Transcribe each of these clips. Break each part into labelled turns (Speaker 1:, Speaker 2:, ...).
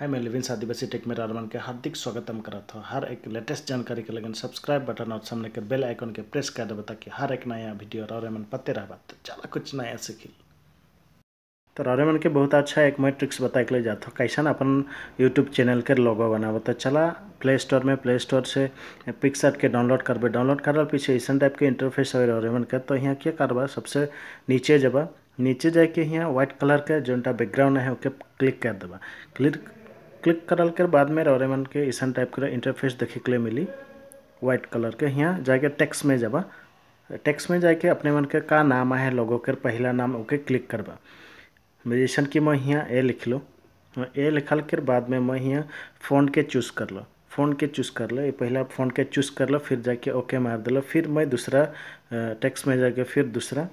Speaker 1: हाय मैं लिविन आदिवासी टेक में रारमन के हार्दिक हम करत हूँ हर एक लेटेस्ट जानकारी के लगन सब्सक्राइब बटन और सामने के बेल आइकन के प्रेस कर देव ताकि हर एक नया वीडियो रारेमन पते रह तो चला कुछ नया सीखी तो रारेमन के बहुत अच्छा एक मैं ट्रिक्स बता के ले जाता हूँ कैसा अपन यूट्यूब चैनल के लोगो बनाब तो चला प्ले स्टोर में प्ले स्टोर से पिक्सआर्ट के डाउनलोड करबे डाउनलोड कर पीछे ऐसा टाइप के इंटरफेस है रारेमन के तो यहाँ क्या करब सबसे नीचे जब नीचे जाके यहाँ व्हाइट कलर के जो बैकग्राउंड है ओके क्लिक कर देवा क्लिक क्लिक करल कर बाद में और के अइसन टाइप के इंटरफेस देखे के लिए मिली व्हाइट कलर के यहाँ जाके टेक्स में जबा टेक्स में जाके अपने मन के का नाम है लोगों के पहला नाम ओके क्लिक करबा जैसा कि मैं यहाँ ए लिख लो ए लिखल के बाद में मैं यहाँ फ़ोन के चूज़ कर लो फ़ोन के चूज़ कर लो पहला फ़ोन के चूज़ कर लो फिर जाके ओके मार दिलो फिर मैं दूसरा टेक्स्ट में जाके फिर दूसरा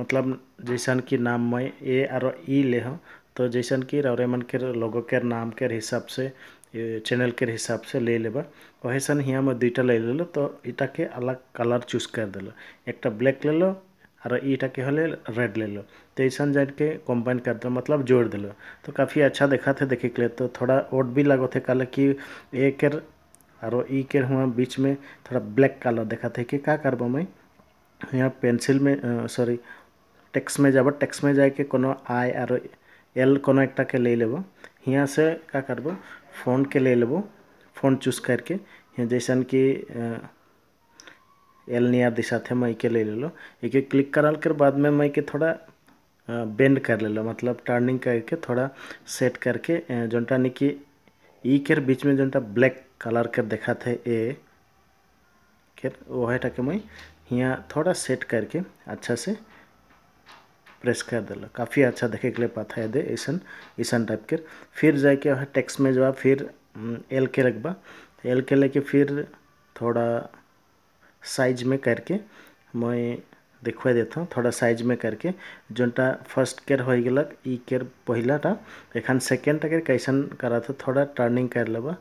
Speaker 1: मतलब जैसा कि नाम मैं ए और ई e ले हूँ तो जैसा कि रेमन के लोगों के नाम के हिसाब से चैनल के हिसाब से ले लेबा वैसन हियाँ में दुईटा ले लेलो तो इटा के अलग कलर चूज कर दिल एक ब्लैक ले लो और ईटा के हले रेड ले लो तो ऐसा जान के कंबाइन कर दो मतलब जोड़ दिल तो काफ़ी अच्छा देखा थे देखे के लिए तो थोड़ा ओट भी लागो थे कल कि एक और ई के हुआ बीच में थोड़ा ब्लैक कलर देखा थे कि क्या करब मैं यहाँ पेंसिल में सॉरी टेक्स में जाब टेक्स में जाए के कोनो आई आर एल को एक के ले लेब यहाँ से का करबो फ़ॉन्ट के ले लेब फ़ॉन्ट चूज करके यहाँ जैसा कि एल नियर दिशा थे मैं के ले लो एक क्लिक कराल के बाद में मैं के थोड़ा बेंड कर ले लो मतलब टर्निंग करके थोड़ा सेट करके जोनटा कि ई e के बीच में जो ब्लैक कलर के देखा थे ए के वहटा के मैं यहाँ थोड़ा सेट करके अच्छा से प्रेस कर दिल काफ़ी अच्छा देखे के लिए पाथा है दे ऐसा ऐसा टाइप के फिर जाके वह टेक्स में जब फिर एल के रखबा एल के लेके फिर थोड़ा साइज में करके मैं देखा देता हूँ थोड़ा साइज में करके जोटा फर्स्ट केयर हो गल इ केयर पहलाटा एखन सेकेंड केयर कैसन करा था थोड़ा टर्निंग कर लेब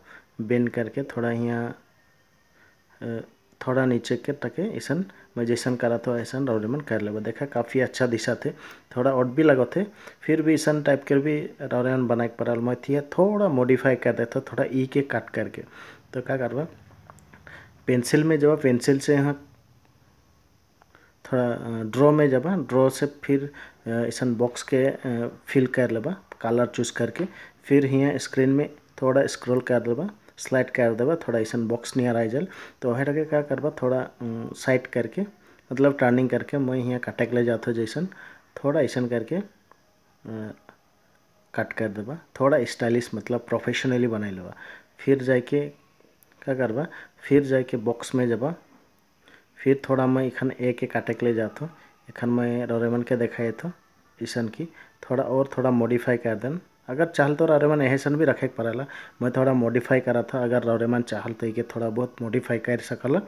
Speaker 1: बेंड करके थोड़ा यहाँ थोड़ा नीचे के तक ऐसा मैं जैसा करा था ऐसा और कर लेबा देखा काफ़ी अच्छा दिशा थे थोड़ा ऑट भी लगा थे फिर भी ऐसा टाइप के भी बना बनाए पड़ा मैं थी थोड़ा मॉडिफाई कर देता थोड़ा ई e के काट करके तो क्या करवा पेंसिल में जब पेंसिल से यहाँ थोड़ा ड्रॉ में जब ड्रॉ से फिर ऐसा बॉक्स के फिल कर लेबा कलर चूज करके फिर यहाँ स्क्रीन में थोड़ा स्क्रॉल कर लेबा स्लाइड कर देवा थोड़ा ऐसा बॉक्स नियर आ जाए तो वह लगे क्या करवा थोड़ा साइड करके मतलब टर्निंग करके मैं यहाँ काटे के ले जाते जैसा थोड़ा ऐसा करके कट कर देवा थोड़ा स्टाइलिश मतलब प्रोफेशनली बना लेवा फिर जाके क्या करवा फिर जाके बॉक्स में जबा फिर थोड़ा मैं इखन ए के काटे के ले जाता इखन मैं रोरेमन के देखा तो इसन की थोड़ा और थोड़ा मॉडिफाई कर देना अगर चाहल तो रेमन एहसन भी रखे पड़े ला मैं थोड़ा मॉडिफाई करा था अगर रेमन चाहल तो के थोड़ा बहुत मॉडिफाई कर सकल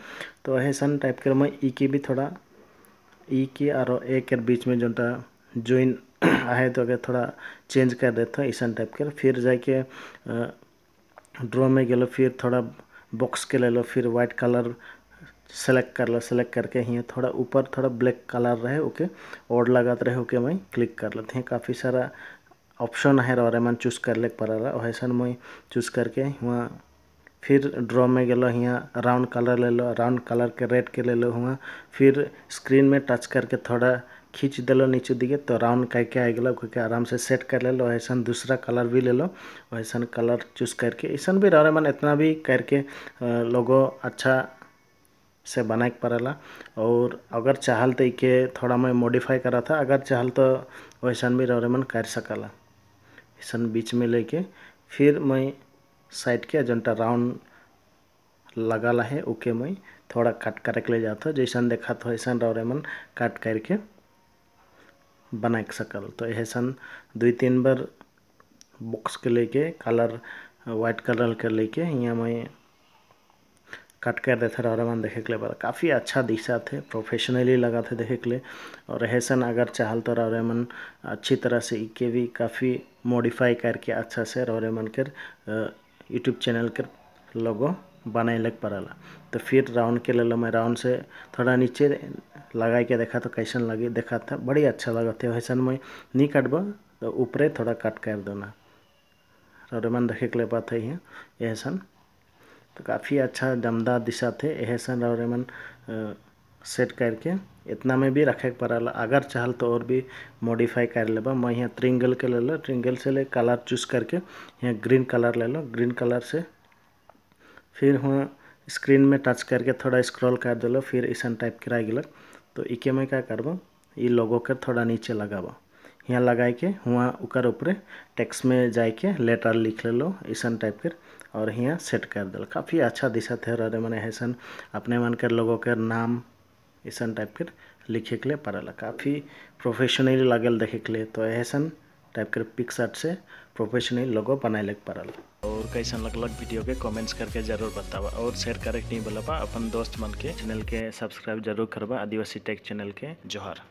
Speaker 1: तो एहसन टाइप के मैं इ के भी थोड़ा इ के और ए के बीच में जोटा ज्वाइन आए तो अगर थोड़ा चेंज कर देता ऐसा टाइप के फिर जाके ड्रॉ में गलो फिर थोड़ा बॉक्स के ले लो फिर व्हाइट कलर सेलेक्ट कर लो सेलेक्ट करके ही थोड़ा ऊपर थोड़ा ब्लैक कलर रहे ओके और लगाते रहे ओके मैं क्लिक कर लेते हैं काफ़ी सारा ऑप्शन है और मैं चूज कर ले पड़ा वैसन मुई चूज करके वहाँ फिर ड्रॉ में गलो यहाँ राउंड कलर ले लो राउंड कलर के रेड के ले लो हुआ फिर स्क्रीन में टच करके थोड़ा खींच दिलो नीचे दिखे तो राउंड करके आ गलो क्योंकि आराम से सेट कर ले लो ऐसा दूसरा कलर भी ले लो वैसा कलर चूज करके ऐसा भी रहा मैंने इतना भी करके लोगों अच्छा से बना बनाए ला और अगर चाहल तो इके थोड़ा मैं मॉडिफाई करा था अगर चाहल तो वैसा भी रहा मैंने कर सकला सन बीच में लेके फिर मैं साइड के अजंटा राउंड लगा ला है ओके मैं थोड़ा काट करके ले जाता हूँ जैसा देखा तो ऐसा और मन काट करके बना सकल तो ऐसा दो तीन बार बॉक्स के लेके कलर व्हाइट कलर के लेके यहाँ मैं कट कर रहे थे रहमान देखे के लिए बड़ा काफ़ी अच्छा दिशा थे प्रोफेशनली लगा थे देखे के लिए और ऐसा अगर चाहल तो मन अच्छी तरह से इके e भी काफ़ी मॉडिफाई करके अच्छा से रोरे मन कर यूट्यूब चैनल कर लोगो बनाए लग पड़ला तो फिर राउंड के ले लो मैं राउंड से थोड़ा नीचे लगा के देखा तो कैसन लगे देखा था बड़ी अच्छा लगा थे वैसा मैं नहीं काटब तो ऊपरे थोड़ा कट कर देना रोरे मन देखे के लिए बात है ऐसा तो काफ़ी अच्छा दमदार दिशा थे ऐसा रोरे मन सेट करके इतना में भी रखे के पड़ेला अगर चाहल तो और भी मॉडिफाई कर ले मैं यहाँ ट्रिंगल के ले लो ट्रिंगल से ले कलर चूज करके यहाँ ग्रीन कलर ले लो ग्रीन कलर से फिर वहाँ स्क्रीन में टच करके थोड़ा स्क्रॉल कर दिलो फिर ऐसा टाइप के रह तो इके में क्या करब ये लोगों के थोड़ा नीचे लगाब यहाँ लगा के वहाँ ऊपर ऊपर टेक्स में जाके लेटर लिख ले लो ऐसा टाइप के और यहाँ सेट कर दिल काफ़ी अच्छा दिशा थे मैंने ऐसा अपने मन के लोगों के नाम ऐसा टाइप के लिखे के लिए पड़े काफ़ी प्रोफेशनली लागल देखे के लिए तो ऐसा टाइप के पिक से प्रोफेशनल लोगो बनाए लग पड़ल और कैसा लगल वीडियो के कमेंट्स करके जरूर बतावा और शेयर करे नहीं बोला अपन दोस्त मन के चैनल के सब्सक्राइब जरूर करवा आदिवासी टेक चैनल के जोहर